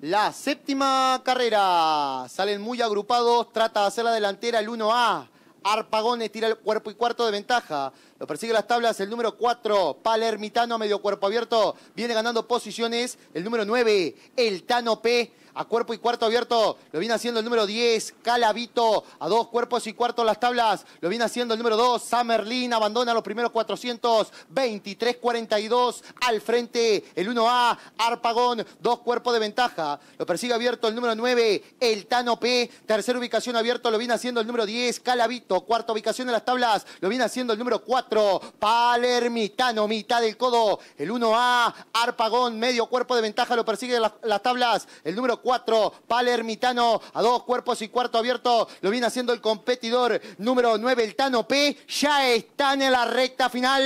la séptima carrera. Salen muy agrupados, trata de hacer la delantera el 1A. Arpagones tira el cuerpo y cuarto de ventaja. Lo persigue las tablas el número 4, Palermitano, medio cuerpo abierto. Viene ganando posiciones el número 9, el Tano P a cuerpo y cuarto abierto, lo viene haciendo el número 10, Calavito, a dos cuerpos y cuarto las tablas, lo viene haciendo el número 2, Samerlin, abandona los primeros 400, 23-42 al frente, el 1A, Arpagón, dos cuerpos de ventaja, lo persigue abierto el número 9, el Tano P, tercera ubicación abierto, lo viene haciendo el número 10, Calavito, cuarta ubicación de las tablas, lo viene haciendo el número 4, Palermitano, mitad del codo, el 1A, Arpagón, medio cuerpo de ventaja, lo persigue las, las tablas, el número 4, Palermitano, a dos cuerpos y cuarto abierto, lo viene haciendo el competidor número 9, el Tano P, ya están en la recta final,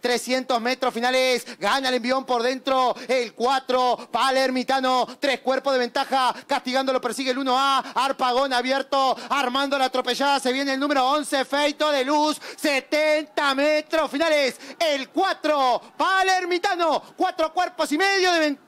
300 metros finales, gana el envión por dentro, el 4, Palermitano, tres cuerpos de ventaja, Castigándolo persigue el 1A, Arpagón abierto, armando la atropellada, se viene el número 11, Feito de Luz, 70 metros finales, el 4, Palermitano, cuatro cuerpos y medio de ventaja,